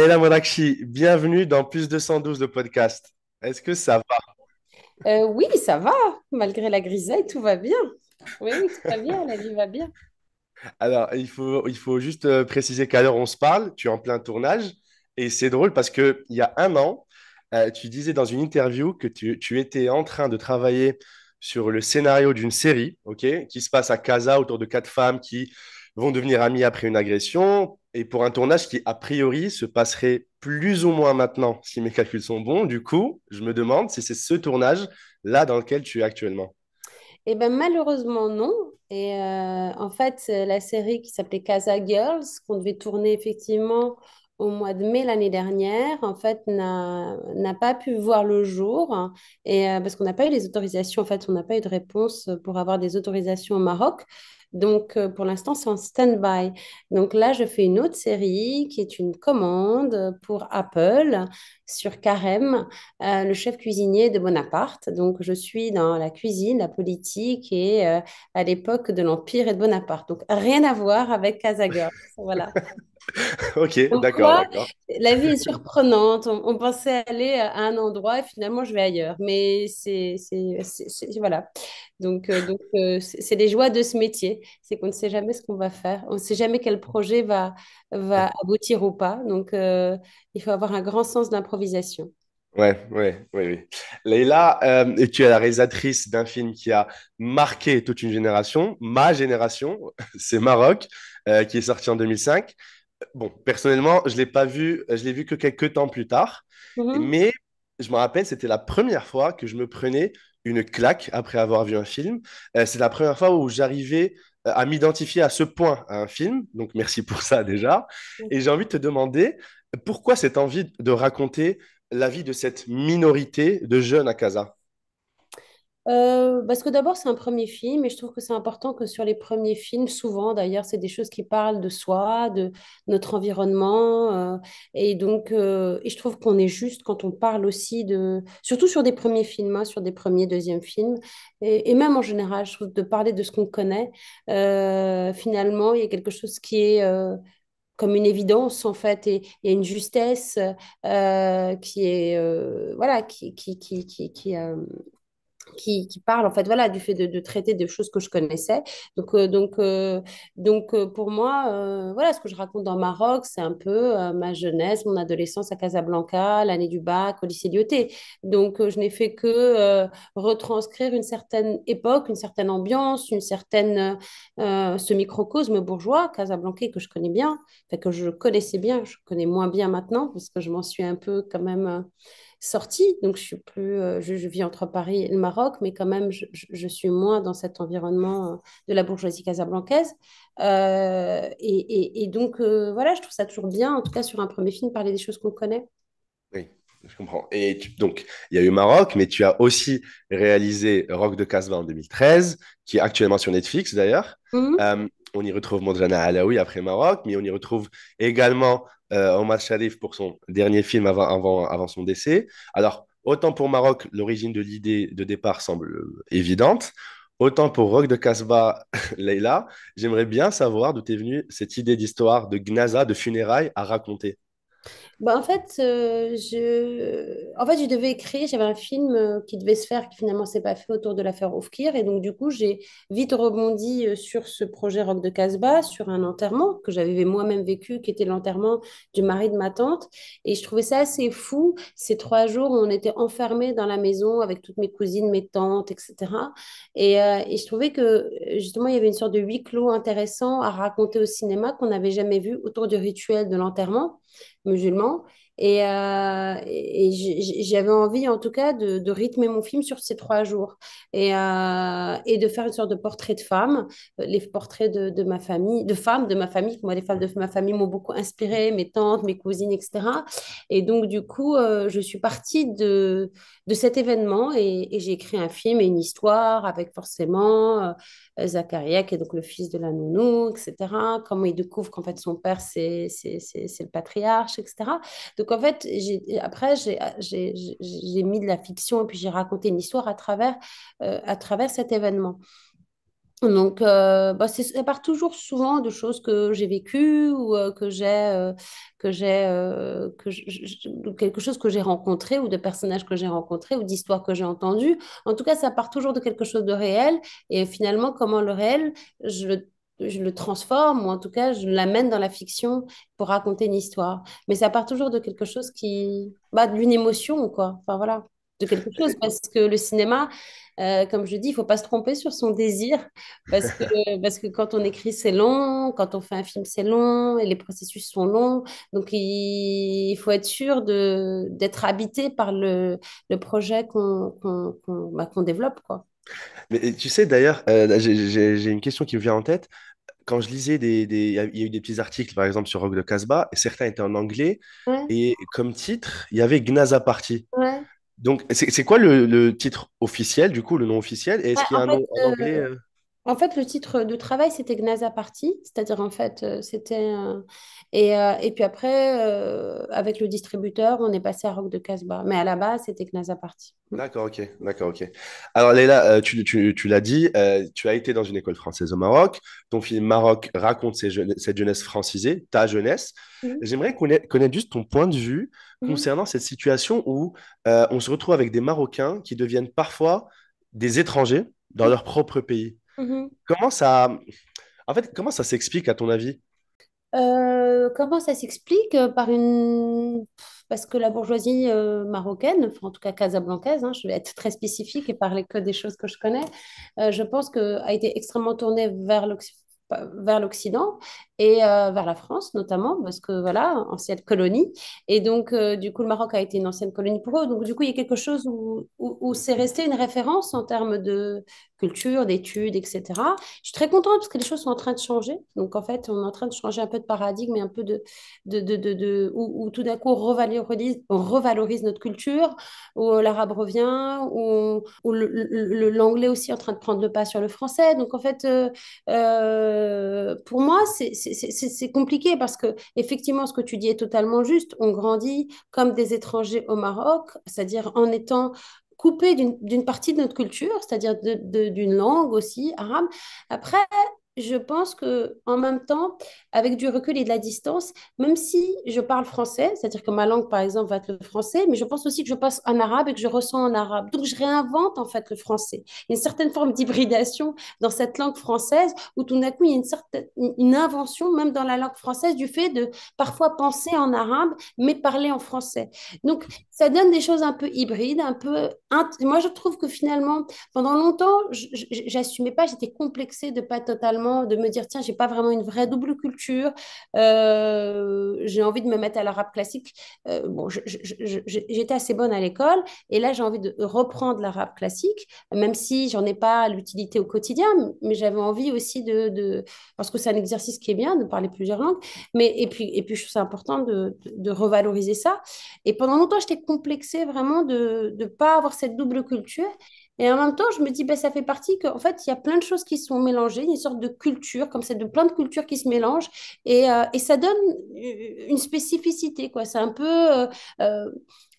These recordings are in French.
Leila Monakshi, bienvenue dans Plus 212, de podcast. Est-ce que ça va euh, Oui, ça va. Malgré la grisaille, tout va bien. Oui, tout va bien, la vie va bien. Alors, il faut, il faut juste euh, préciser qu'à l'heure on se parle, tu es en plein tournage. Et c'est drôle parce qu'il y a un an, euh, tu disais dans une interview que tu, étais en train de travailler sur le scénario d'une série qui se passe à Casa autour de quatre femmes qui vont devenir amies après une agression et pour un tournage qui, a priori, se passerait plus ou moins maintenant, si mes calculs sont bons. Du coup, je me demande si c'est ce tournage-là dans lequel tu es actuellement. Eh ben, malheureusement, non. Et euh, en fait, euh, la série qui s'appelait Casa Girls, qu'on devait tourner effectivement au mois de mai l'année dernière, en fait, n'a pas pu voir le jour et, euh, parce qu'on n'a pas eu les autorisations. En fait, on n'a pas eu de réponse pour avoir des autorisations au Maroc. Donc, euh, pour l'instant, c'est en stand-by. Donc là, je fais une autre série qui est une commande pour Apple sur Carême, euh, le chef cuisinier de Bonaparte. Donc, je suis dans la cuisine, la politique et euh, à l'époque de l'Empire et de Bonaparte. Donc, rien à voir avec Casagirl. Voilà. ok, d'accord. La vie est surprenante. On, pensait aller à un endroit et finalement, je vais ailleurs. Mais c'est. Voilà. Donc, euh, donc c'est les joies de ce métier. C'est qu'on ne sait jamais ce qu'on va faire. On ne sait jamais quel projet va, va aboutir ou pas. Donc, il faut avoir un grand sens d'improvisation improvisation. Ouais, ouais, ouais, oui. Leïla, euh, tu es la réalisatrice d'un film qui a marqué toute une génération, ma génération, c'est Maroc, euh, qui est sorti en 2005. Bon, personnellement, je l'ai pas vu, euh, je l'ai vu que quelques temps plus tard, mm-hmm. mais je me rappelle, c'était la première fois que je me prenais une claque après avoir vu un film. c'est la première fois où j'arrivais à m'identifier à ce point à un film, donc merci pour ça déjà. Mm-hmm. Et j'ai envie de te demander, pourquoi cette envie de raconter la vie de cette minorité de jeunes à Casa euh, parce que d'abord, c'est un premier film et je trouve que c'est important que sur les premiers films, souvent d'ailleurs, c'est des choses qui parlent de soi, de notre environnement. Euh, et donc, euh, et je trouve qu'on est juste quand on parle aussi de. Surtout sur des premiers films, hein, sur des premiers, deuxièmes films. Et, et, même en général, je trouve de parler de ce qu'on connaît, finalement, il y a quelque chose qui est comme une évidence en fait et une justesse euh, qui est euh, voilà qui qui qui, qui, qui euh, qui, qui, parle en fait voilà du fait de, de traiter des choses que je connaissais donc euh, donc euh, donc euh, pour moi voilà ce que je raconte dans Maroc c'est un peu ma jeunesse mon adolescence à Casablanca l'année du bac au lycée Lyoté donc je n'ai fait que retranscrire une certaine époque une certaine ambiance une certaine ce microcosme bourgeois casablancais que je connais bien que je connaissais bien je connais moins bien maintenant parce que je m'en suis un peu quand même sortie. Donc, je suis plus, euh, je, vis entre Paris et le Maroc, mais quand même, je, suis moins dans cet environnement euh, de la bourgeoisie casablancaise. Euh, et, donc, voilà, je trouve ça toujours bien, en tout cas sur un premier film, parler des choses qu'on connaît. Oui, je comprends. Et donc, il y a eu Maroc, mais tu as aussi réalisé Rock de Casbah en 2013, qui est actuellement sur Netflix d'ailleurs. Mm-hmm. on y retrouve à Alaoui après Maroc, mais on y retrouve également euh, Omar Sharif pour son dernier film avant, avant, son décès. Alors, autant pour Maroc, l'origine de l'idée de départ semble euh, évidente. Autant pour Rock de Casbah, Leila, j'aimerais bien savoir d'où est venue cette idée d'histoire de Gnaza, de funérailles à raconter. Bah, en fait, euh, je... en fait, je devais écrire, j'avais un film euh, qui devait se faire, qui finalement s'est pas fait autour de l'affaire Oufkir. Et donc, du coup, j'ai vite rebondi euh, sur ce projet Rock de Casbah, sur un enterrement que j'avais moi-même vécu, qui était l'enterrement du mari de ma tante. Et je trouvais ça assez fou, ces trois jours où on était enfermés dans la maison avec toutes mes cousines, mes tantes, etc. Et, et je trouvais que, justement, il y avait une sorte de huis clos intéressant à raconter au cinéma qu'on n'avait jamais vu autour du rituel de l'enterrement musulman. Et, euh, j'avais envie, en tout cas, de, rythmer mon film sur ces trois jours euh, et, de faire une sorte de portrait de femme, les portraits de, ma famille, de femmes de ma famille. Moi, les femmes de ma famille m'ont beaucoup inspiré mes tantes, mes cousines, etc. Et donc, du coup, euh, je suis partie de, de cet événement et, j'ai écrit un film et une histoire avec forcément euh, Zachariah qui est donc le fils de la nounou, etc. Comment il découvre qu'en fait son père c'est le patriarche, etc. Donc en fait, après j'ai mis de la fiction et puis j'ai raconté une histoire à travers, euh, à travers cet événement. Donc, euh, bah, ça part toujours souvent de choses que j'ai vécues ou euh, que j'ai, euh, que j'ai, euh, quelque chose que j'ai rencontré ou de personnages que j'ai rencontrés ou d'histoires que j'ai entendues. En tout cas, ça part toujours de quelque chose de réel. Et finalement, comment le réel, je le transforme ou en tout cas je l'amène dans la fiction pour raconter une histoire. Mais ça part toujours de quelque chose qui, bah, d'une émotion ou quoi. Enfin voilà de quelque chose parce que le cinéma, euh, comme je dis, il faut pas se tromper sur son désir parce que, parce que quand on écrit, c'est long, quand on fait un film, c'est long et les processus sont longs. Donc, il, faut être sûr d'être habité par le, le projet qu'on qu'on bah, développe. Quoi. Mais tu sais, d'ailleurs, euh, j'ai une question qui me vient en tête quand je lisais des, des, il y a eu des petits articles par exemple sur Rock de Casbah et certains étaient en anglais et comme titre il y avait Gnaza Party ouais. Donc, c'est quoi le, le, titre officiel, du coup, le nom officiel Est-ce bah, qu'il y a un nom en euh, anglais euh? En fait, le titre de travail, c'était Gnaza Party, c'est-à-dire en fait, euh, c'était... Euh, euh, et, puis après, avec le distributeur, on est passé à Rock de Casbah. Mais à la base, c'était Gnaza Party. Mm. D'accord, ok, d'accord, ok. Alors Leila, tu, l'as dit, tu as été dans une école française au Maroc. Ton film Maroc raconte cette jeunesse francisée, ta jeunesse. Mm. J'aimerais connaître, juste ton point de vue mm. concernant cette situation où on se retrouve avec des Marocains qui deviennent parfois des étrangers dans leur propre pays. Mm-hmm. Comment ça. En fait, comment ça s'explique à ton avis euh, Comment ça s'explique euh, Par une. Parce que la bourgeoisie euh, marocaine, en tout cas casablancaise, hein, je vais être très spécifique et parler que des choses que je connais, je pense que a été extrêmement tournée vers l'Occident vers l'Occident et euh, vers la France notamment, parce que voilà, ancienne colonie. Et donc, euh, du coup, le Maroc a été une ancienne colonie pour eux. Donc, du coup, il y a quelque chose où, où, c'est resté une référence en termes de culture, d'études, etc. Je suis très contente parce que les choses sont en train de changer. Donc, en fait, on est en train de changer un peu de paradigme et un peu de. de, de, de, où, tout d'un coup, on revalorise, on revalorise notre culture, où euh, l'arabe revient, où, l'anglais aussi est en train de prendre le pas sur le français. Donc, en fait, euh, euh, pour moi, c'est compliqué parce que, effectivement, ce que tu dis est totalement juste. On grandit comme des étrangers au Maroc, c'est-à-dire en étant coupé d'une partie de notre culture, c'est-à-dire d'une langue aussi arabe. Après, je pense que en même temps, avec du recul et de la distance, même si je parle français, c'est-à-dire que ma langue, par exemple, va être le français, mais je pense aussi que je passe en arabe et que je ressens en arabe. Donc, je réinvente en fait le français. Il y a une certaine forme d'hybridation dans cette langue française où tout d'un coup, il y a une certaine une invention, même dans la langue française, du fait de parfois penser en arabe, mais parler en français. Donc, ça donne des choses un peu hybrides, un peu. Moi, je trouve que finalement, pendant longtemps, j'assumais pas, j'étais complexée de pas totalement de me dire tiens, j'ai pas vraiment une vraie double culture, euh, j'ai envie de me mettre à l'arabe classique. Euh, bon, j'étais assez bonne à l'école et là j'ai envie de reprendre l'arabe classique, même si j'en ai pas l'utilité au quotidien, mais j'avais envie aussi de, parce que c'est un exercice qui est bien de parler plusieurs langues, mais et puis et puis je trouve ça important de, revaloriser ça. Et pendant longtemps j'étais complexée vraiment de ne pas avoir cette double culture et en même temps, je me dis, ben, ça fait partie qu'en fait, il y a plein de choses qui sont mélangées, une sorte de culture, comme ça, de plein de cultures qui se mélangent. Et, euh, et ça donne une spécificité, quoi. C'est un peu. Euh, euh,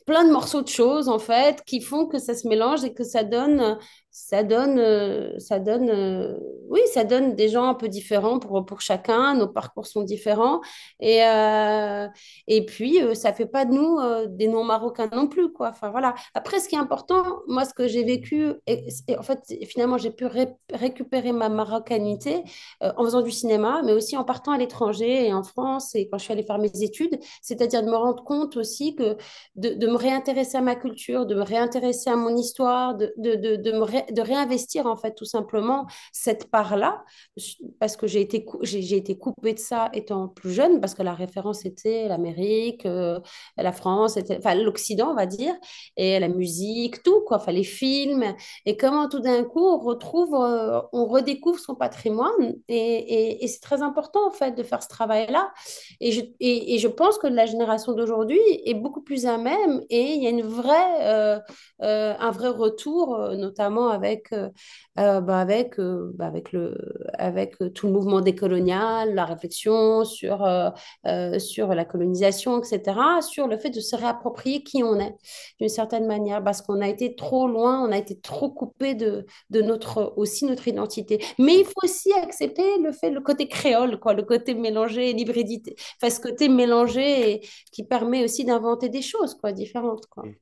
plein de morceaux de choses en fait qui font que ça se mélange et que ça donne ça donne, euh, ça donne, euh, oui, ça donne des gens un peu différents pour, pour chacun. Nos parcours sont différents. Et, euh, et puis, ça fait pas de nous des non-marocains non plus, quoi. Enfin, voilà. Après, ce qui est important, moi, ce que j'ai vécu, et, en fait, finalement, j'ai pu récupérer ma marocanité en faisant du cinéma, mais aussi en partant à l'étranger et en France et quand je suis allée faire mes études, c'est-à-dire de me rendre compte aussi que de, de, me réintéresser à ma culture, de me réintéresser à mon histoire, de, de, de, de me ré de réinvestir en fait tout simplement cette part-là, parce que j'ai été, j'ai, été coupée de ça étant plus jeune, parce que la référence était l'Amérique, euh, la France, enfin l'Occident on va dire, et la musique, tout quoi, enfin les films, et comment tout d'un coup on retrouve, euh, on redécouvre son patrimoine, et, et, c'est très important en fait de faire ce travail-là, et je, et, je pense que la génération d'aujourd'hui est beaucoup plus à même, et il y a une vraie, euh, un vrai retour, notamment avec, euh, euh, ben avec, euh, ben avec, le, avec tout le mouvement décolonial, la réflexion sur, sur la colonisation, etc., sur le fait de se réapproprier qui on est d'une certaine manière, parce qu'on a été trop loin, on a été trop coupé de, de notre, aussi notre identité. Mais il faut aussi accepter le fait, le côté créole, quoi, le côté mélangé, l'hybridité, ce côté mélangé qui permet aussi d'inventer des choses quoi, différentes. Quoi. Mm.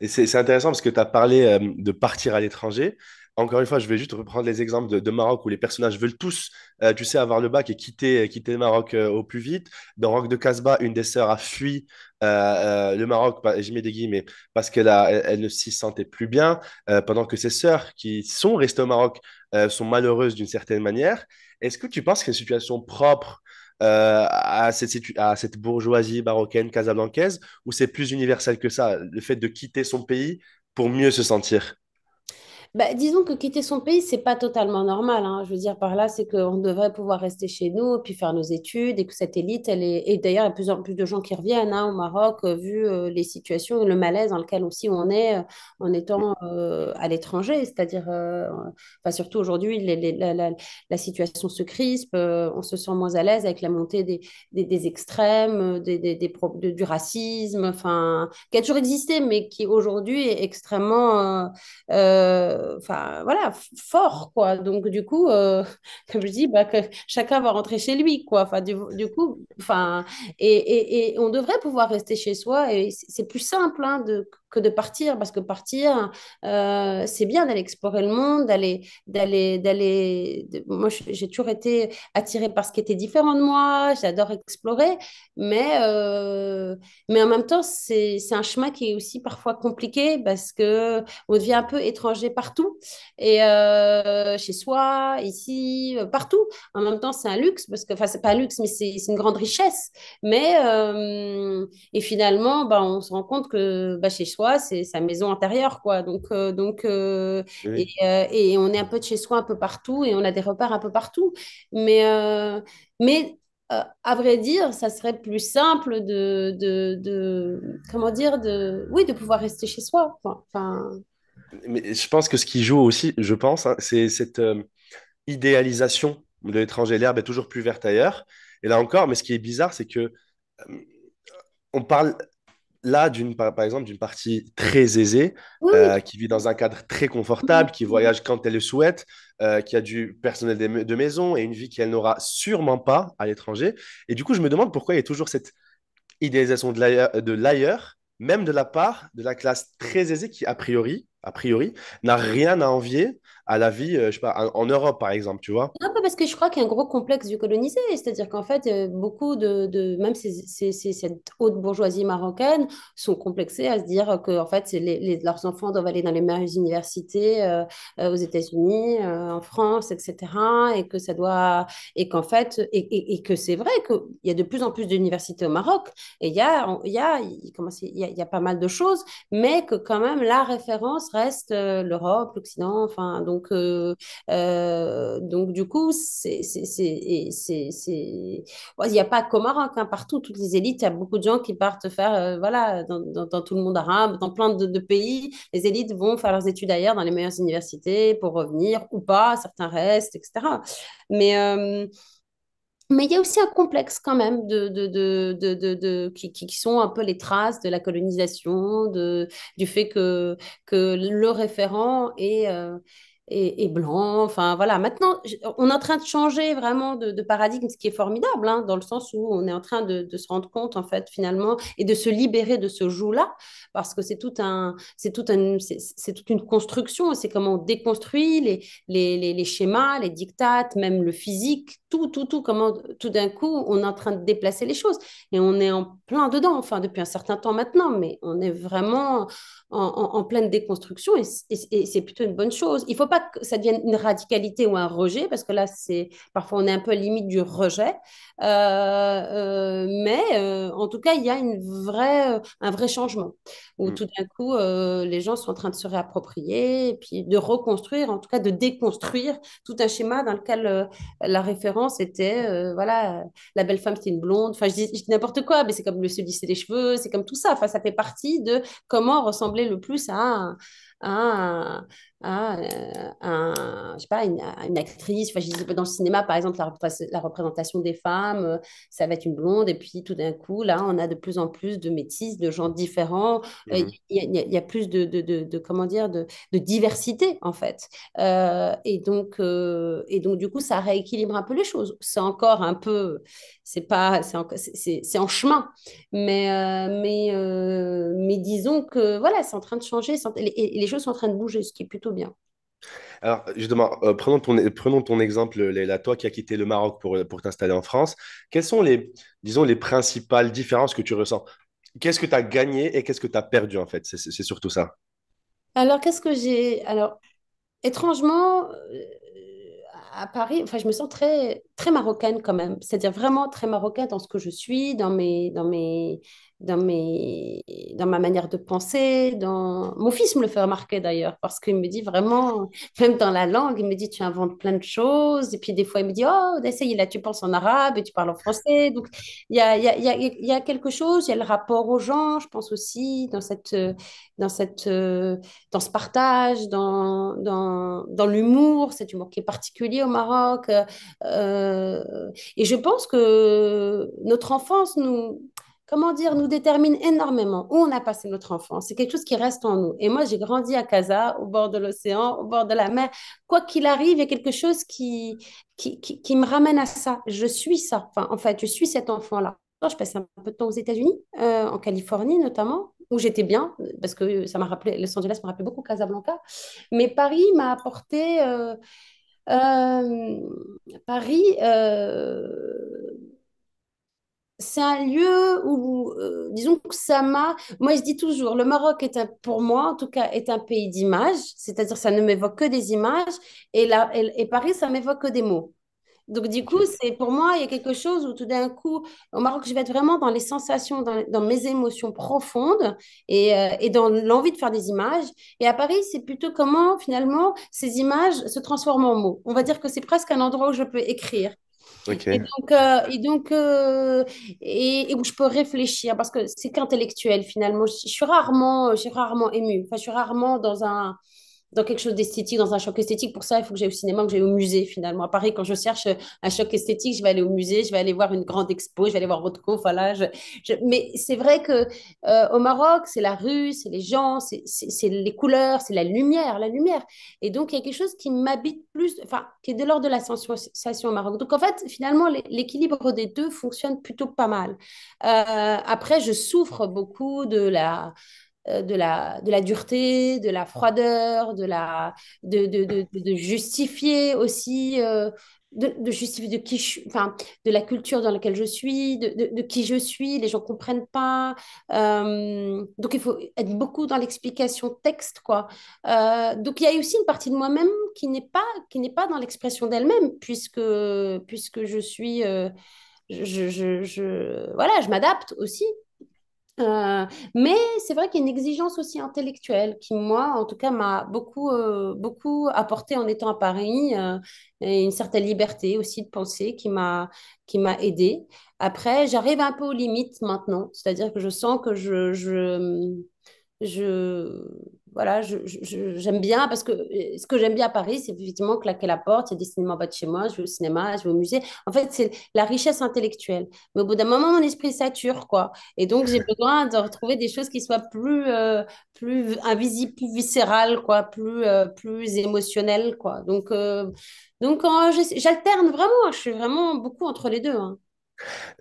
Mm. c'est intéressant parce que tu as parlé euh, de partir à l'étranger. Encore une fois, je vais juste reprendre les exemples de, Maroc où les personnages veulent tous, euh, tu sais, avoir le bac et quitter, euh, le Maroc au plus vite. Dans Rock de Casbah, une des sœurs a fui le Maroc, bah, mets des guillemets, parce qu'elle elle, ne s'y sentait plus bien, pendant que ses sœurs qui sont restées au Maroc sont malheureuses d'une certaine manière. Est-ce que tu penses qu'une situation propre euh, à, cette, à cette bourgeoisie barocaine casablancaise, ou c'est plus universel que ça, le fait de quitter son pays pour mieux se sentir bah, disons que quitter son pays, c'est pas totalement normal. hein. Je veux dire par là, c'est qu'on devrait pouvoir rester chez nous, puis faire nos études, et que cette élite, elle est. Et d'ailleurs, il y a de plus en plus de gens qui reviennent hein, au Maroc, euh, vu euh, les situations et le malaise dans lequel aussi on est euh, en étant à l'étranger. C'est-à-dire, surtout aujourd'hui, la, la- la situation se crispe, on se sent moins à l'aise avec la montée des, des, des extrêmes, des, des, du racisme, enfin, qui a toujours existé, mais qui aujourd'hui est extrêmement voilà, fort quoi. Donc du coup, euh, comme je dis, bah, que chacun va rentrer chez lui quoi. Enfin du, coup, enfin et, on devrait pouvoir rester chez soi et c'est plus simple hein, que de partir parce que partir, euh, c'est bien d'aller explorer le monde, d'aller d'aller d'aller. Moi, j'ai toujours été attirée par ce qui était différent de moi. J'adore explorer, mais euh, mais en même temps, c'est un chemin qui est aussi parfois compliqué parce que on devient un peu étranger par partout. Et euh, chez soi, ici, euh, partout. En même temps, c'est un luxe, parce que, enfin, c'est pas un luxe, mais c'est une grande richesse. Mais, euh, et finalement, bah, on se rend compte que bah, chez soi, c'est sa maison intérieure. quoi. Donc, donc et, on est un peu de chez soi, un peu partout, et on a des repères un peu partout. Mais, mais à vrai dire, ça serait plus simple de, de, de, comment dire, de, oui, de pouvoir rester chez soi. Enfin, mais je pense que ce qui joue aussi, je pense, hein, c'est cette euh, idéalisation de l'étranger. L'herbe est toujours plus verte ailleurs. Et là encore, mais ce qui est bizarre, c'est que euh, on parle là, d'une, par, exemple, d'une partie très aisée, euh, qui vit dans un cadre très confortable, qui voyage quand elle le souhaite, qui a du personnel de, maison et une vie qu'elle n'aura sûrement pas à l'étranger. Et du coup, je me demande pourquoi il y a toujours cette idéalisation de l'ailleurs même de la part de la classe très aisée qui, a priori, a priori, n'a rien à envier à la vie, euh, je sais pas, en, Europe par exemple, tu vois Non, parce que je crois qu'il y a un gros complexe du colonisé, c'est-à-dire qu'en fait, euh, beaucoup de, même cette haute bourgeoisie marocaine sont complexés à se dire que en fait, leurs enfants doivent aller dans les meilleures universités euh, aux États-Unis, en France, etc., et que ça doit, et qu'en fait, et, que c'est vrai qu'il y a de plus en plus d'universités au Maroc, et il y a, il y a, y, a, y a pas mal de choses, mais que quand même la référence reste l'Europe, l'Occident, enfin donc donc, euh, euh, donc du coup, c'est, il n'y a pas qu'au Maroc, hein, partout, toutes les élites, il y a beaucoup de gens qui partent faire, euh, voilà, dans, dans, tout le monde arabe, dans plein de, pays, les élites vont faire leurs études ailleurs, dans les meilleures universités, pour revenir ou pas, certains restent, etc. Mais mais il y a aussi un complexe quand même de, de, de, de qui, qui, sont un peu les traces de la colonisation, de, du fait que, que le référent est, et, blanc. Enfin, voilà. Maintenant, on est en train de changer vraiment de, paradigme, ce qui est formidable, hein, dans le sens où on est en train de, se rendre compte, en fait, finalement, et de se libérer de ce joug-là, parce que c'est tout un, c'est tout un, c'est toute une construction. C'est comment on déconstruit les, les, les, les, schémas, les dictates, même le physique, tout, tout, tout. Comment tout d'un coup, on est en train de déplacer les choses, et on est en plein dedans. Enfin, depuis un certain temps maintenant, mais on est vraiment en, pleine déconstruction et, c'est plutôt une bonne chose. Il ne faut pas que ça devienne une radicalité ou un rejet parce que là, c'est parfois on est un peu à la limite du rejet. Euh, euh, mais euh, en tout cas, il y a une vraie, un vrai changement où mm. tout d'un coup, les gens sont en train de se réapproprier et puis de reconstruire, en tout cas de déconstruire tout un schéma dans lequel la référence était, voilà, la belle femme, c'est une blonde. Enfin, je dis, n'importe quoi, mais c'est comme le se lisser les cheveux, c'est comme tout ça. Enfin, ça fait partie de comment ressembler le plus à un, à, euh, un, je sais pas, une, actrice. Enfin, je dans le cinéma, par exemple, la, la, représentation des femmes, euh, ça va être une blonde. Et puis tout d'un coup, là, on a de plus en plus de métis, de gens différents. Euh, mmh il, y a, plus de, de, de, comment dire, de, diversité, en fait. et, donc, et donc, du coup, ça rééquilibre un peu les choses. C'est encore un peu, c'est pas, c'est en, en chemin. Mais, mais, mais disons que voilà, c'est en train de changer. les choses sont en train de bouger, ce qui est plutôt bien. Alors, justement, euh, prenons, ton, exemple, Léla, toi qui as quitté le Maroc pour, t'installer en France. Quelles sont les, disons, les principales différences que tu ressens Qu'est-ce que tu as gagné et qu'est-ce que tu as perdu, en fait C'est surtout ça. Alors, qu'est-ce que j'ai. Alors, étrangement, euh, à Paris, enfin, je me sens très, très marocaine quand même. C'est-à-dire vraiment très marocaine dans ce que je suis, dans mes, dans mes, dans, mes, dans ma manière de penser. Dans... Mon fils me le fait remarquer d'ailleurs, parce qu'il me dit vraiment, même dans la langue, il me dit tu inventes plein de choses. Et puis des fois, il me dit oh, essaye, là, tu penses en arabe et tu parles en français. Donc, il y a, y, a, y a, quelque chose, il y a le rapport aux gens, je pense aussi, dans, cette, dans, cette, dans ce partage, dans, dans, dans l'humour, cet humour qui est particulier au Maroc. Euh, et je pense que notre enfance nous comment dire, nous détermine énormément où on a passé notre enfance. C'est quelque chose qui reste en nous. Et moi, j'ai grandi à Casa, au bord de l'océan, au bord de la mer. Quoi qu'il arrive, il y a quelque chose qui qui, me ramène à ça. Je suis ça. Enfin, en fait, je suis cet enfant-là. Je passe un peu de temps aux États-Unis, euh, en Californie notamment, où j'étais bien, parce que ça m'a rappelé, Los Angeles m'a rappelé beaucoup Casablanca. Mais Paris m'a apporté. Euh, euh, Paris c'est un lieu où, euh, disons que ça m'a. Moi, je dis toujours, le Maroc est pour moi, en tout cas, est un pays d'images, c'est-à-dire ça ne m'évoque que des images, et, là, et, Paris, ça m'évoque que des mots. Donc, du coup, c'est pour moi, il y a quelque chose où tout d'un coup, au Maroc, je vais être vraiment dans les sensations, dans, mes émotions profondes euh, et dans l'envie de faire des images. Et à Paris, c'est plutôt comment, finalement, ces images se transforment en mots. On va dire que c'est presque un endroit où je peux écrire. Et donc, euh, et, donc euh, et, où je peux réfléchir, parce que c'est qu'intellectuel finalement. Je, suis rarement, euh, rarement émue, enfin, je suis rarement dans un, dans quelque chose d'esthétique, dans un choc esthétique. Pour ça, il faut que j'aille au cinéma, que j'aille au musée finalement. À Paris, quand je cherche un choc esthétique, je vais aller au musée, je vais aller voir une grande expo, je vais aller voir Rothko. Voilà. Mais c'est vrai que euh, au Maroc, c'est la rue, c'est les gens, c'est les couleurs, c'est la lumière, la lumière. Et donc, il y a quelque chose qui m'habite plus, enfin, qui est de l'ordre de la sensation au Maroc. Donc, en fait, finalement, l'équilibre des deux fonctionne plutôt pas mal. Euh, après, je souffre beaucoup de la euh, de la, de la dureté, de la froideur, de, la, de, de, de, justifier aussi, euh, de, justifier de qui enfin, de la culture dans laquelle je suis, de, qui je suis, les gens comprennent pas. Euh, donc il faut être beaucoup dans l'explication texte, quoi. donc il y a aussi une partie de moi-même qui n'est pas, qui n'est pas dans l'expression d'elle-même, puisque, puisque je suis je, je, voilà, je m'adapte aussi. Euh, mais c'est vrai qu'il y a une exigence aussi intellectuelle qui, moi, en tout cas, m'a beaucoup, euh, beaucoup apporté en étant à Paris, euh, et une certaine liberté aussi de penser qui m'a, qui m'a aidée. Après, j'arrive un peu aux limites maintenant, c'est-à-dire que je sens que je, je, je voilà, j'aime bien parce que euh, ce que j'aime bien à Paris, c'est effectivement claquer la porte, il y a des cinémas en bas de chez moi, je vais au cinéma, je vais au musée. En fait, c'est la richesse intellectuelle. Mais au bout d'un moment, mon esprit sature, quoi. Et donc, j'ai besoin de retrouver des choses qui soient plus, euh, plus invisibles, plus viscérales, quoi, plus, euh, plus émotionnelles, quoi. Donc, j'alterne vraiment, hein. je suis vraiment beaucoup entre les deux. Hein.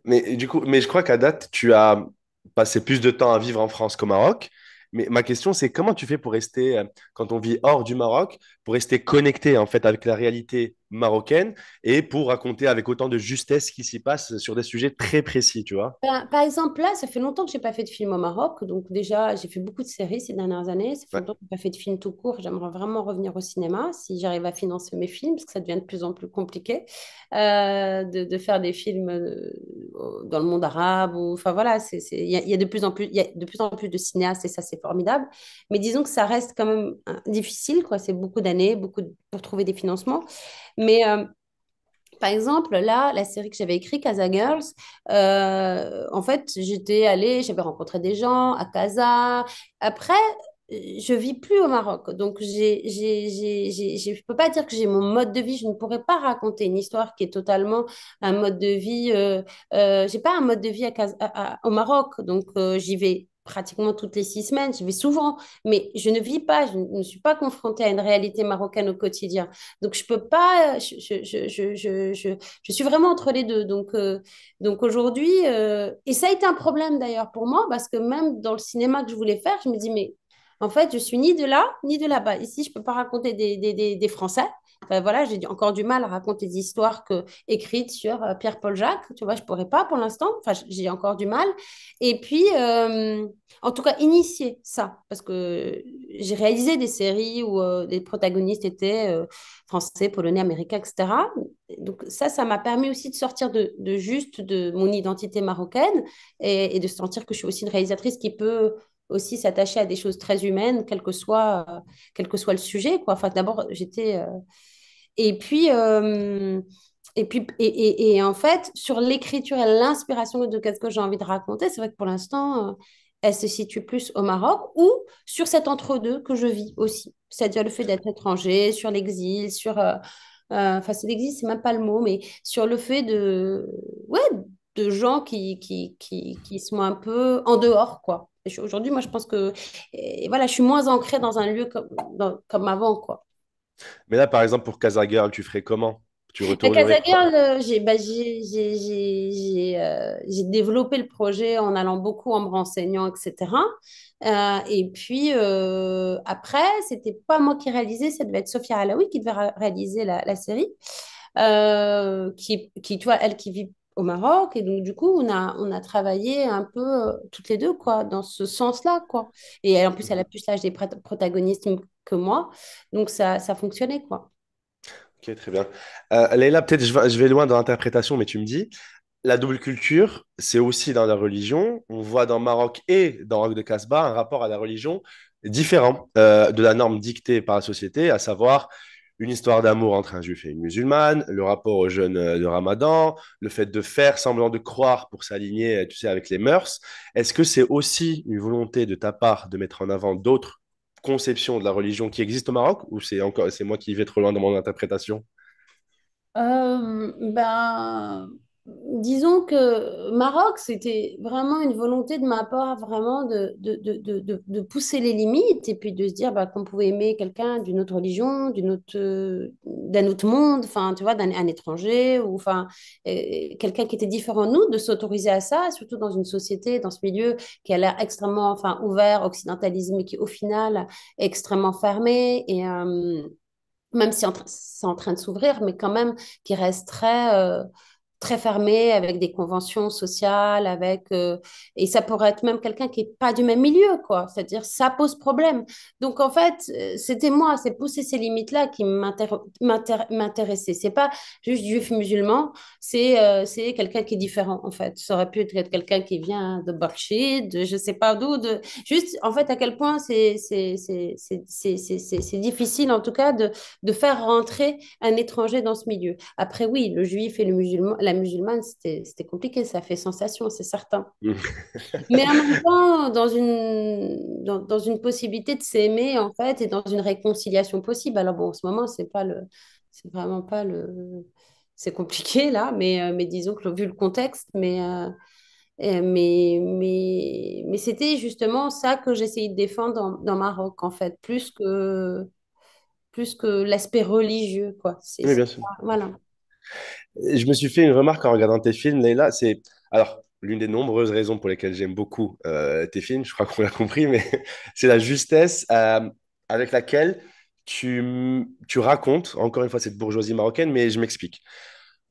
Mais du coup, mais je crois qu'à date, tu as passé plus de temps à vivre en France qu'au Maroc. Mais ma question, c'est comment tu fais pour rester, euh, quand on vit hors du Maroc, pour rester connecté en fait avec la réalité marocaine et pour raconter avec autant de justesse ce qui s'y passe sur des sujets très précis, tu vois. Bah, par exemple, là, ça fait longtemps que j'ai pas fait de film au Maroc. Donc déjà, j'ai fait beaucoup de séries ces dernières années. Ça fait longtemps que n'ai pas fait de film tout court. J'aimerais vraiment revenir au cinéma si j'arrive à financer mes films, parce que ça devient de plus en plus compliqué euh, de, faire des films euh, dans le monde arabe. Enfin voilà, il y, a de plus en plus, de plus en plus de cinéastes et ça c'est formidable. Mais disons que ça reste quand même hein, difficile, quoi. C'est beaucoup d'années, beaucoup pour trouver des financements. Mais euh, par exemple, là, la série que j'avais écrite, Casa Girls, euh, en fait, j'étais allée, j'avais rencontré des gens à Casa. Après, je vis plus au Maroc. Donc, je ne peux pas dire que j'ai mon mode de vie. Je ne pourrais pas raconter une histoire qui est totalement un mode de vie. Euh, je n'ai pas un mode de vie à, au Maroc. Donc, j'y vais pratiquement toutes les six semaines, je vais souvent, mais je ne vis pas, je ne suis pas confrontée à une réalité marocaine au quotidien. Donc, je peux pas, je, suis vraiment entre les deux. Donc, euh, donc aujourd'hui, euh, et ça a été un problème d'ailleurs pour moi, parce que même dans le cinéma que je voulais faire, je me dis, mais en fait, je suis ni de là, ni de là-bas. Ici, je peux pas raconter des, des, des, des Français. Ben voilà, j'ai encore du mal à raconter des histoires que, écrites sur euh, Pierre-Paul Jacques, tu vois, je pourrais pas pour l'instant, enfin, j'ai encore du mal. Et puis, euh, en tout cas, initier ça, parce que j'ai réalisé des séries où les euh, protagonistes étaient français, polonais, américains, etc. Donc ça, ça m'a permis aussi de sortir de, juste de mon identité marocaine et de sentir que je suis aussi une réalisatrice qui peut aussi s'attacher à des choses très humaines, quel que soit, euh, quel que soit le sujet. Quoi. Enfin, d'abord, j'étais. Euh, euh, et puis. Et puis, et, et, en fait, sur l'écriture et l'inspiration de ce que j'ai envie de raconter, c'est vrai que pour l'instant, elle se situe plus au Maroc ou sur cet entre-deux que je vis aussi. C'est-à-dire le fait d'être étranger, sur l'exil, sur. Enfin, c'est l'exil, c'est même pas le mot, mais sur le fait de. Ouais, de gens qui, qui, qui, qui sont un peu en dehors, quoi. Aujourd'hui, moi, je pense que voilà, je suis moins ancrée dans un lieu comme, avant. quoi. Mais là, par exemple, pour Casa Girl, tu ferais comment tu bah, Casa Girl, euh, j'ai bah, euh, j'ai développé le projet en allant beaucoup, en me renseignant, etc. Euh, et puis euh, après, c'était pas moi qui réalisais, ça devait être Sophia Alaoui qui devait réaliser la, série. qui, qui, elle qui vit Maroc. Et donc, du coup, on a, on a travaillé un peu euh, toutes les deux, quoi, dans ce sens-là, quoi. Et en plus, elle a plus l'âge des protagonistes que moi. Donc, ça, ça fonctionnait, quoi. Ok, très bien. Euh, Leïla, peut-être je, vais loin dans l'interprétation, mais tu me dis, la double culture, c'est aussi dans la religion. On voit dans Maroc et dans Roque de Casbah un rapport à la religion différent euh, de la norme dictée par la société, à savoir une histoire d'amour entre un juif et une musulmane, le rapport au jeunes euh, de Ramadan, le fait de faire semblant de croire pour s'aligner, euh, tu sais, avec les mœurs. Est-ce que c'est aussi une volonté de ta part de mettre en avant d'autres conceptions de la religion qui existent au Maroc ou c'est encore c'est moi qui vais trop loin dans mon interprétation euh, Ben disons que Maroc, c'était vraiment une volonté de ma part, vraiment de, de, de, de pousser les limites et puis de se dire bah, qu'on pouvait aimer quelqu'un d'une autre religion, d'une autre, euh, d'un autre monde, enfin, tu vois, d'un un étranger ou enfin, euh, quelqu'un qui était différent de nous, de s'autoriser à ça, surtout dans une société, dans ce milieu qui a l'air extrêmement enfin, ouvert, occidentalisme mais qui au final est extrêmement fermé et. Euh, même si c'est en train de s'ouvrir, mais quand même qui reste très très fermé, avec des conventions sociales, avec euh, et ça pourrait être même quelqu'un qui n'est pas du même milieu, quoi. C'est-à-dire ça pose problème. Donc en fait, euh, c'était moi, c'est pousser ces limites-là qui m'intéressait. C'est pas juste juif musulman, c'est euh, c'est quelqu'un qui est différent en fait. Ça aurait pu être quelqu'un qui vient de Barchid, de je sais pas d'où, de juste en fait à quel point c'est c'est c'est difficile en tout cas de de faire rentrer un étranger dans ce milieu. Après oui, le juif et le musulman la musulmane, c'était compliqué, ça fait sensation, c'est certain. Mm. Mais en même temps, dans une, dans, une possibilité de s'aimer, en fait, et dans une réconciliation possible. Alors bon, en ce moment, c'est pas le... C'est vraiment pas le... C'est compliqué, là, mais, euh, mais disons que vu le contexte, mais... Euh, mais, mais, mais c'était justement ça que j'essayais de défendre dans, Maroc, en fait, plus que, plus que l'aspect religieux. Quoi. Oui, bien sûr. Voilà. Je me suis fait une remarque en regardant tes films, Leïla. C'est alors l'une des nombreuses raisons pour lesquelles j'aime beaucoup euh, tes films. Je crois qu'on l'a compris, mais c'est la justesse euh, avec laquelle tu, tu racontes encore une fois cette bourgeoisie marocaine. Mais je m'explique.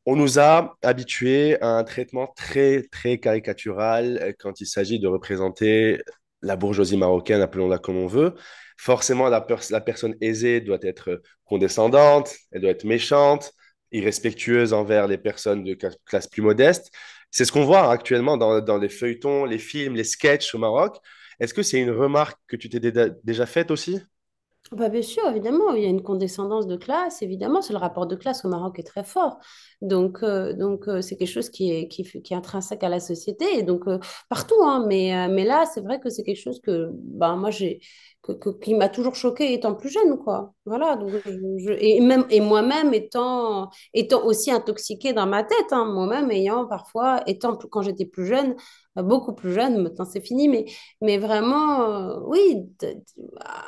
On nous a habitués à un traitement très, très caricatural euh, quand il s'agit de représenter la bourgeoisie marocaine, appelons-la comme on veut. Forcément, la, personne aisée doit être condescendante, elle doit être méchante, irrespectueuse envers les personnes de classe plus modeste. C'est ce qu'on voit actuellement dans, les feuilletons, les films, les sketchs au Maroc. Est-ce que c'est une remarque que tu t'es déjà faite aussi bah bien sûr, évidemment, il y a une condescendance de classe, évidemment, c'est le rapport de classe au Maroc est très fort. Donc, euh, donc euh, c'est quelque chose qui est, qui, qui, est intrinsèque à la société, et donc euh, partout. Hein, mais, mais là, c'est vrai que c'est quelque chose que bah, moi, j'ai, qui m'a toujours choqué étant plus jeune. Quoi. Voilà, donc, je, et, même, et moi-même étant, étant aussi intoxiquée dans ma tête, hein, moi-même ayant parfois, étant quand j'étais plus jeune, beaucoup plus jeune, maintenant c'est fini, mais, mais vraiment, oui. Ah,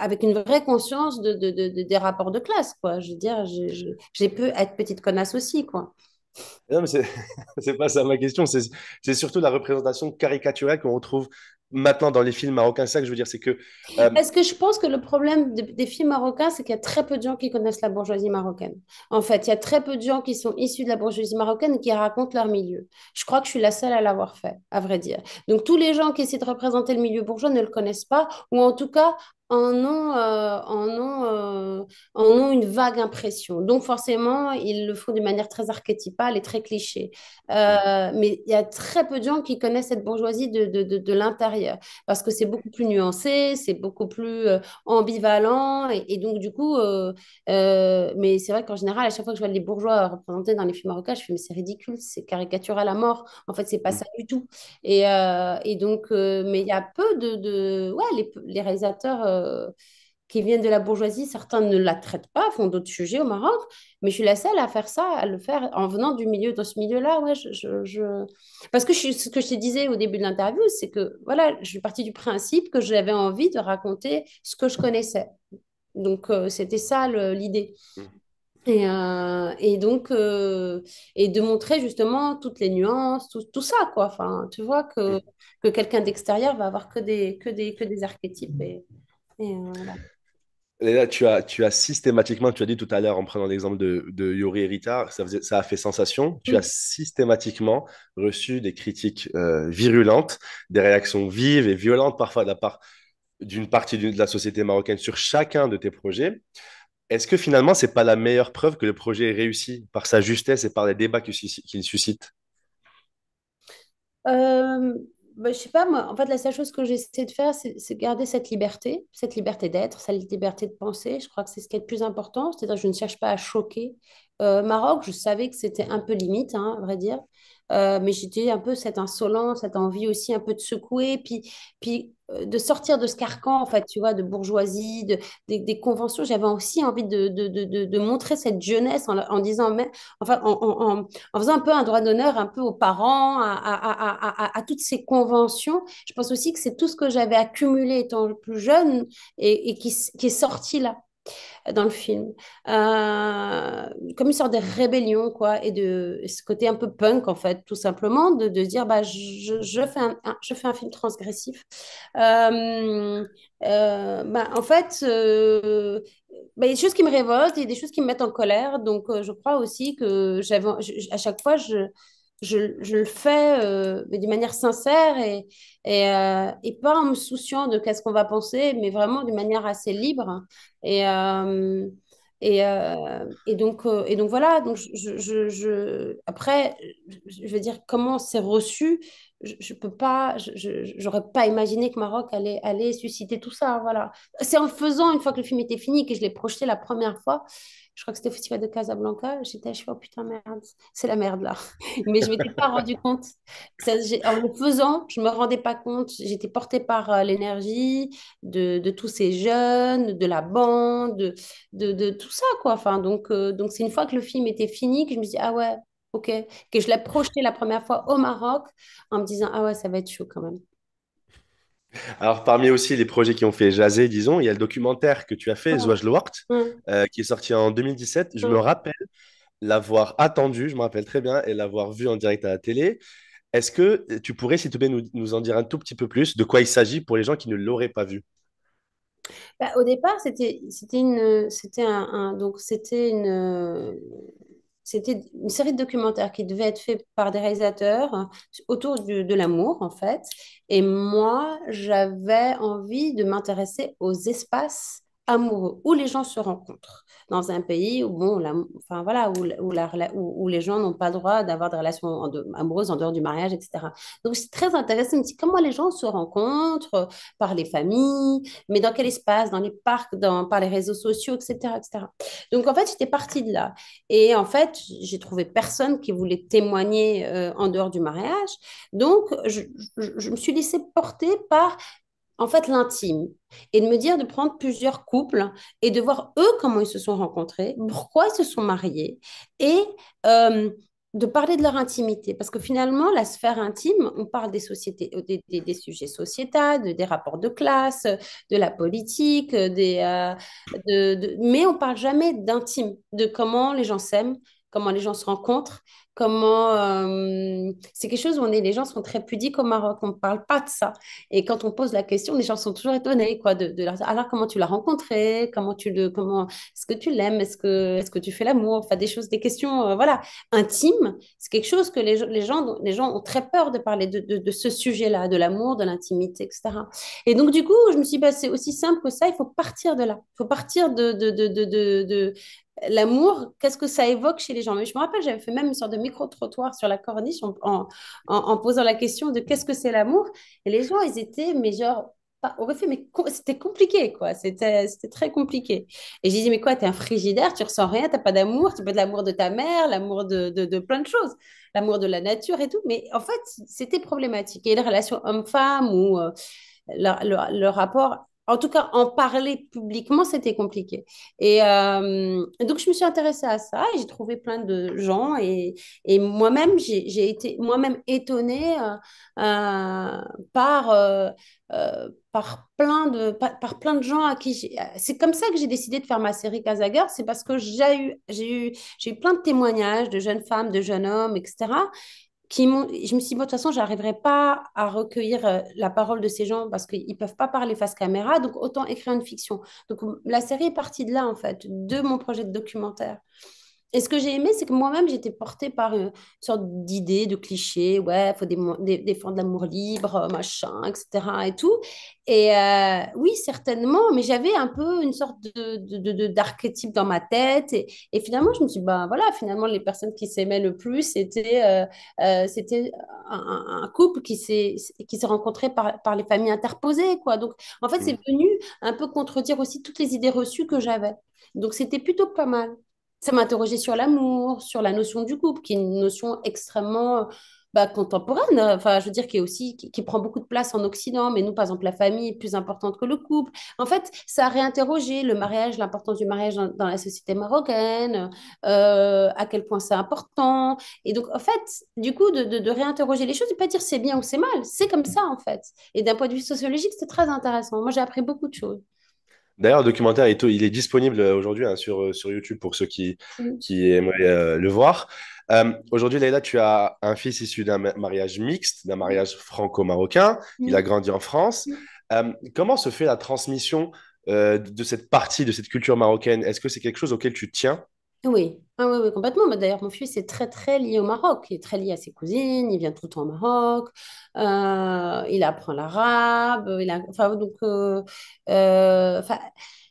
avec une vraie conscience de, de, de, des rapports de classe, quoi. Je veux dire, j'ai pu être petite connasse aussi, quoi. Non, mais c'est pas ça ma question. C'est surtout la représentation caricaturale qu'on retrouve maintenant dans les films marocains. Ça que je veux dire, c'est que. est-ce euh, que je pense que le problème des films marocains, c'est qu'il y a très peu de gens qui connaissent la bourgeoisie marocaine. En fait, il y a très peu de gens qui sont issus de la bourgeoisie marocaine et qui racontent leur milieu. Je crois que je suis la seule à l'avoir fait, à vrai dire. Donc, tous les gens qui essaient de représenter le milieu bourgeois ne le connaissent pas, ou en tout cas en ont, euh, en, ont, euh, en ont une vague impression. Donc forcément, ils le font de manière très archétypale et très cliché. Euh, mm. mais il y a très peu de gens qui connaissent cette bourgeoisie de, l'intérieur, parce que c'est beaucoup plus nuancé, c'est beaucoup plus ambivalent. Et, donc du coup, mais c'est vrai qu'en général, à chaque fois que je vois les bourgeois représentés dans les films marocains, je fais, mais c'est ridicule, c'est caricature à la mort. En fait, c'est pas mm. ça du tout. Et, donc, mais il y a peu de... de... Ouais, les, les réalisateurs euh, qui viennent de la bourgeoisie, certains ne la traitent pas, font d'autres sujets au Maroc, mais je suis la seule à faire ça, à le faire en venant du milieu, dans ce milieu-là. Ouais, je, je, Parce que je, ce que je te disais au début de l'interview, c'est que voilà, je suis partie du principe que j'avais envie de raconter ce que je connaissais. Donc, euh, c'était ça l'idée. Mmh. Et, euh, et, donc, et de montrer justement toutes les nuances, tout, tout ça, quoi. Enfin, tu vois que, mmh. que quelqu'un d'extérieur va avoir que des, que des, que des archétypes. Et... Et voilà. là, tu as, tu as systématiquement, tu as dit tout à l'heure en prenant l'exemple de, de Yuri ça, ça a fait sensation. Tu mm. as systématiquement reçu des critiques euh, virulentes, des réactions vives et violentes parfois de la part d'une partie de la société marocaine sur chacun de tes projets. Est-ce que finalement, c'est pas la meilleure preuve que le projet est réussi par sa justesse et par les débats qu'il suscite euh, bah, je sais pas, moi, en fait, la seule chose que j'essaie de faire, c'est garder cette liberté, cette liberté d'être, cette liberté de penser. Je crois que c'est ce qui est le plus important. C'est-à-dire, je ne cherche pas à choquer. Euh, Maroc, je savais que c'était un peu limite, hein, à vrai dire. Euh, mais j'étais un peu cette insolence, cette envie aussi un peu de secouer, puis, puis euh, de sortir de ce carcan, en fait, tu vois, de bourgeoisie, de, des, des conventions. J'avais aussi envie de, de, de, de, montrer cette jeunesse en, en disant, mais, enfin, en, en, en, faisant un peu un droit d'honneur un peu aux parents, à, à, à, à, toutes ces conventions. Je pense aussi que c'est tout ce que j'avais accumulé étant plus jeune et, et qui, qui est sorti là. Euh, dans le film. Euh, comme une sorte de rébellion, quoi, et de ce côté un peu punk, en fait, tout simplement, de, de dire, bah, je, je fais, un, je fais un film transgressif. Euh, bah, en fait, bah, il y a des choses qui me révoltent, il y a des choses qui me mettent en colère, donc je crois aussi que j'avais, à chaque fois, je je, le fais euh, d'une manière sincère euh, et, pas en me souciant de qu'est-ce qu'on va penser, mais vraiment d'une manière assez libre. Et, euh, euh, donc, voilà, donc après, je veux dire, comment c'est reçu, je peux pas, j'aurais pas imaginé que Maroc allait, susciter tout ça. Voilà. C'est en faisant, une fois que le film était fini, que je l'ai projeté la première fois. Je crois que c'était au Festival de Casablanca. J'étais, à suis, oh putain, merde, c'est la merde là. Mais je m'étais pas rendu compte. en le faisant, je me rendais pas compte. J'étais portée par euh, l'énergie de, tous ces jeunes, de la bande, de, tout ça, quoi. Enfin, donc, euh, donc c'est une fois que le film était fini que je me dis, ah ouais, que je l'ai projeté la première fois au Maroc en me disant Ah ouais, ça va être chaud quand même. Alors, parmi aussi les projets qui ont fait jaser, disons, il y a le documentaire que tu as fait, oh. Zouaj euh, qui est sorti en 2017. Je me rappelle l'avoir attendu, je me rappelle très bien, et l'avoir vu en direct à la télé. Est-ce que tu pourrais, s'il te plaît, nous, en dire un tout petit peu plus de quoi il s'agit pour les gens qui ne l'auraient pas vu bah, Au départ, c'était une, c'était un, donc c'était une, c'était une série de documentaires qui devait être faits par des réalisateurs euh, autour de l'amour, en fait. Et moi, j'avais envie de m'intéresser aux espaces amoureux, où les gens se rencontrent, dans un pays où, bon, enfin, voilà, où, où, les gens n'ont pas le droit d'avoir des relations amoureuses en dehors du mariage, etc. Donc, c'est très intéressant, comment les gens se rencontrent par les familles, mais dans quel espace, dans les parcs, dans, par les réseaux sociaux, etc. Donc, en fait, j'étais partie de là. Et en fait, j'ai trouvé personne qui voulait témoigner euh, en dehors du mariage. Donc, je, je me suis laissée porter par en fait l'intime et de me dire de prendre plusieurs couples et de voir eux comment ils se sont rencontrés, mm. pourquoi ils se sont mariés et euh, de parler de leur intimité. Parce que finalement, la sphère intime, on parle des, sociétés, euh, des, sujets sociétaux, des rapports de classe, de la politique, des, euh, mais on parle jamais d'intime, de comment les gens s'aiment, comment les gens se rencontrent, comment... Euh, c'est quelque chose où on est, les gens sont très pudiques au Maroc, on ne parle pas de ça. Et quand on pose la question, les gens sont toujours étonnés, quoi, de, alors comment tu l'as rencontré, comment tu le... Comment, est-ce que tu l'aimes, est-ce que, est-ce que tu fais l'amour, enfin des choses, des questions, euh, voilà, intimes. C'est quelque chose que les, gens, les gens ont très peur de parler de, de, ce sujet-là, de l'amour, de l'intimité, etc. Et donc du coup, je me suis dit, bah, c'est aussi simple que ça, il faut partir de là, il faut partir de, de, de, de, l'amour, qu'est-ce que ça évoque chez les gens. je me rappelle, j'avais fait même une sorte de micro-trottoir sur la corniche en, posant la question de qu'est-ce que c'est l'amour. Et les gens, ils étaient, mais genre, au mais c'était compliqué, quoi. C'était très compliqué. Et j'ai dit, mais quoi, t'es un frigidaire, tu ressens rien, t'as pas d'amour, tu peux de l'amour de ta mère, l'amour de, plein de choses, l'amour de la nature et tout. Mais en fait, c'était problématique. Et les relations homme-femme ou euh, le, rapport en tout cas, en parler publiquement, c'était compliqué. Et euh, donc, je me suis intéressée à ça et j'ai trouvé plein de gens. Et, moi-même, j'ai été moi-même étonnée euh, euh, par, par, plein de, par, plein de gens à qui C'est comme ça que j'ai décidé de faire ma série Casagar. C'est parce que j'ai eu, eu, eu plein de témoignages de jeunes femmes, de jeunes hommes, etc qui je me suis dit, de toute façon, je n'arriverai pas à recueillir euh, la parole de ces gens parce qu'ils ne peuvent pas parler face caméra, donc autant écrire une fiction. Donc la série est partie de là, en fait, de mon projet de documentaire. Et ce que j'ai aimé, c'est que moi-même, j'étais portée par une sorte d'idée, de cliché, ouais, il faut défendre l'amour libre, euh, machin, etc. et tout. Et euh, oui, certainement, mais j'avais un peu une sorte de, d'archétype dans ma tête. Et, finalement, je me suis dit, ben voilà, finalement, les personnes qui s'aimaient le plus, c'était, euh, c'était un, un, couple qui s'est, qui s'est rencontré par, par les familles interposées, quoi. Donc, en fait, mm. c'est venu un peu contredire aussi toutes les idées reçues que j'avais. Donc, c'était plutôt pas mal ça m'a interrogé sur l'amour, sur la notion du couple, qui est une notion extrêmement bah, contemporaine, enfin, je veux dire, qui aussi qui, prend beaucoup de place en Occident, mais nous, par exemple, la famille est plus importante que le couple. En fait, ça a réinterrogé le mariage, l'importance du mariage dans, la société marocaine, euh, à quel point c'est important. Et donc, en fait, du coup, de, réinterroger les choses, de pas dire c'est bien ou c'est mal, c'est comme ça, en fait. Et d'un point de vue sociologique, c'est très intéressant. Moi, j'ai appris beaucoup de choses. D'ailleurs, le documentaire, est, il est disponible aujourd'hui hein, euh, sur, YouTube pour ceux qui, mm. qui aimeraient euh, le voir. Euh, aujourd'hui, Leïla, tu as un fils issu d'un mariage mixte, d'un mariage franco-marocain. Il a mm. grandi en France. Mm. comment se fait la transmission de cette partie, de cette culture marocaine Est-ce que c'est quelque chose auquel tu tiens oui, ah oui, oui, complètement. Bah, d'ailleurs, mon fils est très, très lié au Maroc. Il est très lié à ses cousines. Il vient tout le temps au Maroc. Euh, il apprend l'arabe. Il a... enfin, donc, euh, euh, enfin,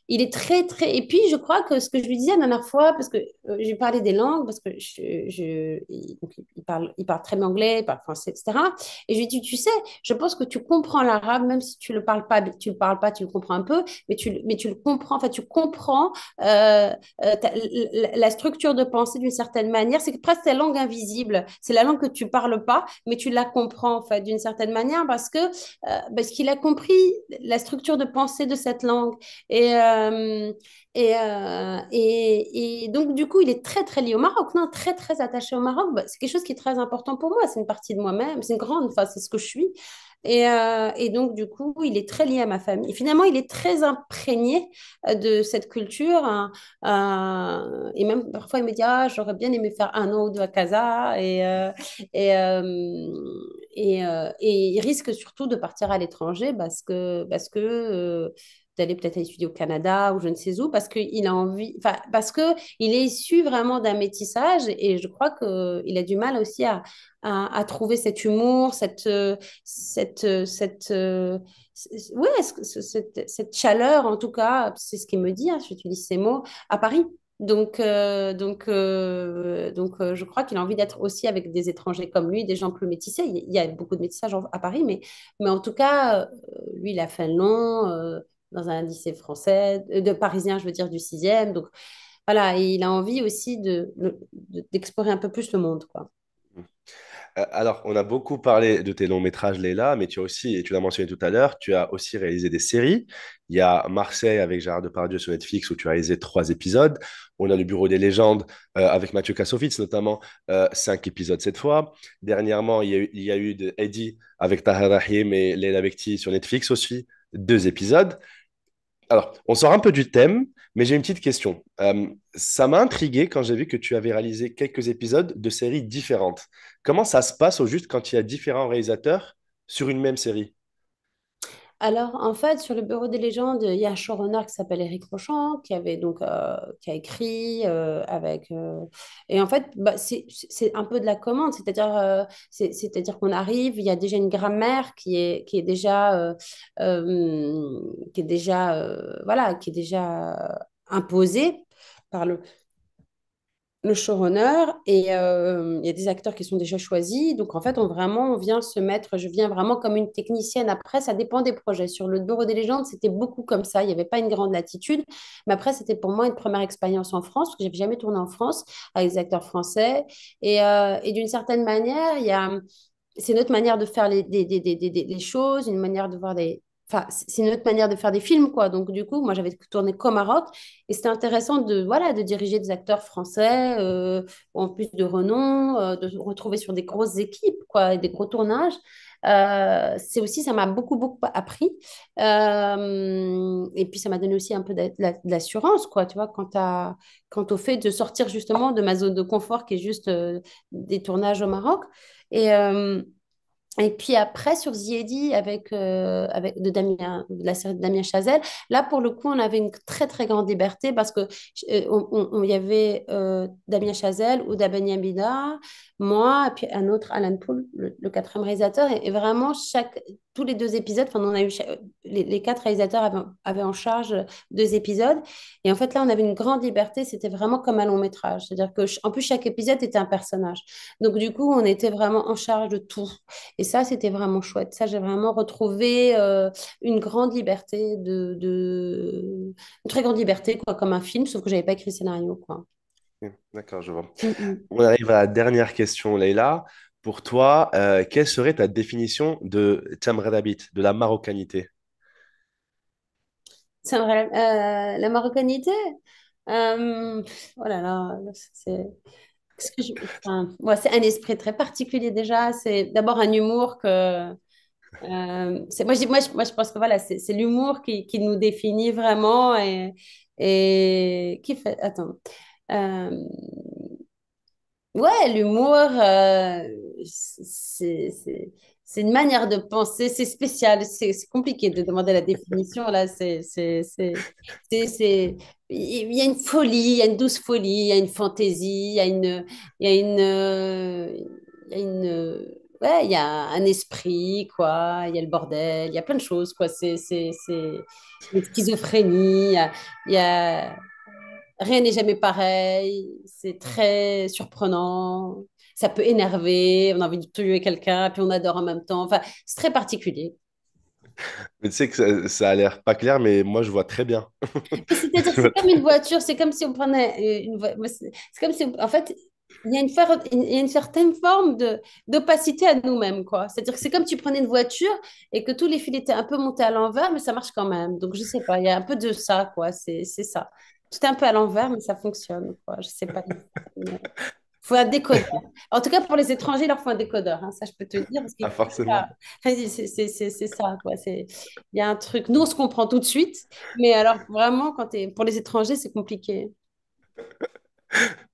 il est très, très. Et puis, je crois que ce que je lui disais la dernière fois, parce que euh, j'ai parlé des langues, parce que je, je... Il, parle, il parle très bien anglais, il parle français, etc. Et je lui ai dit, tu sais, je pense que tu comprends l'arabe, même si tu ne le parles pas, tu le parles pas, tu le comprends un peu, mais tu, mais tu le comprends, enfin, tu comprends euh, euh la, structure de pensée d'une certaine manière. C'est presque la langue invisible. C'est la langue que tu parles pas, mais tu la comprends, en fait, d'une certaine manière, parce que euh, parce qu'il a compris la structure de pensée de cette langue. Et. um, Et, euh, et, et, donc, du coup, il est très, très lié au Maroc, non, très, très attaché au Maroc. Bah, c'est quelque chose qui est très important pour moi. C'est une partie de moi-même, c'est une grande, enfin, c'est ce que je suis. Et, euh, et, donc, du coup, il est très lié à ma famille. Finalement, il est très imprégné euh, de cette culture. Hein. et même parfois, il me dit Ah, j'aurais bien aimé faire un an ou deux à Casa. Et, et, il risque surtout de partir à l'étranger parce que. Parce que d'aller peut-être étudier au Canada ou je ne sais où, parce parce qu'il a envie, enfin, parce que il est issu vraiment d'un métissage et je crois qu'il a du mal aussi à, à, trouver cet humour, cette, euh, cette, euh, cette, euh, ouais, cette, cette, chaleur en tout cas, c'est ce qu'il me dit, hein, j'utilise ces mots, à Paris. Donc, donc, donc je crois qu'il a envie d'être aussi avec des étrangers comme lui, des gens plus métissés. Il y a beaucoup de métissage à Paris, mais, mais en tout cas, lui, il a long nom dans un lycée français, euh, de parisien, je veux dire, du sixième. Donc voilà, il a envie aussi d'explorer de, d'explorer un peu plus le monde. Quoi. Mmh. Euh, alors, on a beaucoup parlé de tes longs métrages, Léla, mais tu as aussi, et tu l'as mentionné tout à l'heure, tu as aussi réalisé des séries. Il y a Marseille avec Gérard Depardieu sur Netflix où tu as réalisé trois épisodes. On a le Bureau des légendes euh, avec Mathieu Kassovitz, notamment cinq épisodes cette fois. Dernièrement, il y a eu, de Eddie avec Tahar Rahim et Léla Bekti sur Netflix aussi, deux épisodes alors, on sort un peu du thème, mais j'ai une petite question. Euh, ça m'a intrigué quand j'ai vu que tu avais réalisé quelques épisodes de séries différentes. Comment ça se passe au juste quand il y a différents réalisateurs sur une même série alors, en fait, sur le bureau des légendes, il y a un showrunner qui s'appelle Eric Rochant, qui avait donc euh, qui a écrit euh, avec. Euh, et en fait, bah, c'est un peu de la commande, c'est-à-dire c'est- à dire qu'on arrive, il y a déjà une grammaire qui est qui est déjà qui est déjà voilà qui est déjà imposée par le le showrunner et euh, il y a des acteurs qui sont déjà choisis. Donc en fait, on vraiment on vient se mettre, je viens vraiment comme une technicienne. Après, ça dépend des projets. Sur le Bureau des légendes, c'était beaucoup comme ça. Il n'y avait pas une grande latitude. Mais après, c'était pour moi une première expérience en France, que j'avais jamais tourné en France avec des acteurs français. Et, euh, et d'une certaine manière, il y a c'est notre manière de faire les, des, choses, une manière de voir des, enfin, c'est une autre manière de faire des films, quoi. Donc, du coup, moi, j'avais tourné comme Maroc et c'était intéressant de, voilà, de diriger des acteurs français, euh, en plus de renom, euh, de se retrouver sur des grosses équipes, quoi, et des gros tournages. Euh, c'est aussi, ça m'a beaucoup, beaucoup appris. et puis, ça m'a donné aussi un peu de, l'assurance, quoi, tu vois, quant, quant au fait de sortir justement de ma zone de confort qui est juste des tournages au Maroc. Et. Et puis après, sur Ziedi, avec, euh, avec de, Damien, de la série de Damien Chazelle, là, pour le coup, on avait une très, très grande liberté parce que euh, on, y avait euh, Damien Chazelle ou Damien Bida, moi, et puis un autre, Alan Poul, le, quatrième réalisateur. et, vraiment, chaque, tous les deux épisodes, enfin, on a eu les, quatre réalisateurs avaient, en charge deux épisodes. Et en fait, là, on avait une grande liberté. C'était vraiment comme un long métrage. C'est-à-dire que, en plus, chaque épisode était un personnage. Donc, du coup, on était vraiment en charge de tout. Et ça, c'était vraiment chouette. Ça, j'ai vraiment retrouvé euh, une grande liberté de, une très grande liberté, quoi, comme un film, sauf que j'avais pas écrit le scénario, quoi. D'accord, je vois. Mm, mm. on arrive à la dernière question, Leïla pour toi, euh, quelle serait ta définition de de la marocanité euh, La marocanité euh, Oh là là, c'est. c'est un esprit très particulier déjà. C'est d'abord un humour que. Euh, moi, je, moi, moi, je pense que voilà, c'est l'humour qui, nous définit vraiment et, qui fait. Attends. Ouais, l'humour, c'est une manière de penser, c'est spécial, c'est compliqué de demander la définition, là, c'est... Il y a une folie, il y a une douce folie, il y a une fantaisie, il y a une... Il une, il y a ouais, il y a un esprit, quoi, il y a le bordel, il y a plein de choses, quoi, c'est... une schizophrénie, Il y a rien n'est jamais pareil, c'est très surprenant, ça peut énerver, on a envie de tuer quelqu'un, puis on adore en même temps, enfin, c'est très particulier. Mais tu sais que ça, ça a l'air pas clair, mais moi je vois très bien. cest comme une voiture, c'est comme si on prenait euh, une voiture. C'est comme si, en fait, il y a une, y a une certaine forme d'opacité à nous-mêmes, quoi. C'est-à-dire que c'est comme si tu prenais une voiture et que tous les fils étaient un peu montés à l'envers, mais ça marche quand même. Donc je sais pas, il y a un peu de ça, quoi. C'est, c'est ça. Tout est un peu à l'envers, mais ça fonctionne. Quoi. Je sais pas. Il faut un décodeur. En tout cas, pour les étrangers, il leur faut un décodeur. Hein. ça, je peux te dire. ah, forcément. C'est ça. Il y a un truc. Nous, on se comprend tout de suite. Mais alors, vraiment, quand es... pour les étrangers, c'est compliqué.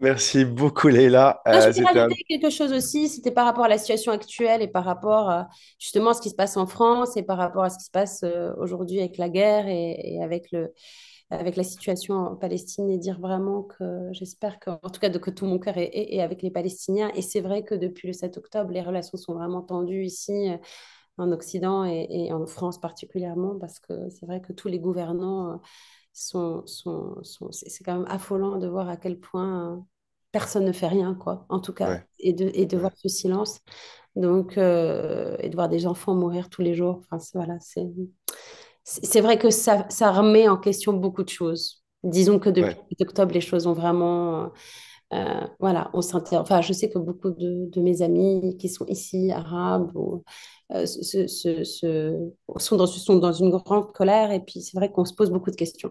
Merci beaucoup, Leïla. Ah, je peux rajouter quelque chose aussi, c'était par rapport à la situation actuelle et par rapport euh, justement à ce qui se passe en France et par rapport à ce qui se passe euh, aujourd'hui avec la guerre et avec le, avec la situation en Palestine et dire vraiment que j'espère que, en tout cas, que tout mon cœur est, avec les Palestiniens. Et c'est vrai que depuis le 7 octobre, les relations sont vraiment tendues ici euh, en Occident et, en France particulièrement, parce que c'est vrai que tous les gouvernants euh, sont... c'est quand même affolant de voir à quel point euh, personne ne fait rien, quoi, en tout cas, et de, et de voir ce silence, donc, et de voir des enfants mourir tous les jours. Enfin, voilà, c'est c'est vrai que ça, remet en question beaucoup de choses. Disons que depuis octobre, les choses ont vraiment. Euh, voilà, on s'interroge. Enfin, je sais que beaucoup de, mes amis qui sont ici, arabes, euh, sont, dans, sont dans une grande colère. Et puis, c'est vrai qu'on se pose beaucoup de questions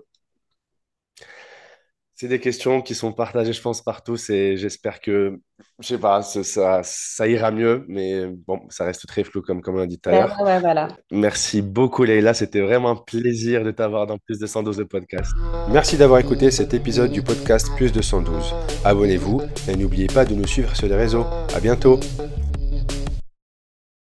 c'est des questions qui sont partagées, je pense, par tous et j'espère que, je sais pas, ça, ça, ira mieux, mais bon, ça reste très flou comme, comme on a dit tout à l'heure. Merci beaucoup, Leïla. C'était vraiment un plaisir de t'avoir dans Plus de 112 le podcast. Merci d'avoir écouté cet épisode du podcast Plus de 112. Abonnez-vous et n'oubliez pas de nous suivre sur les réseaux. À bientôt.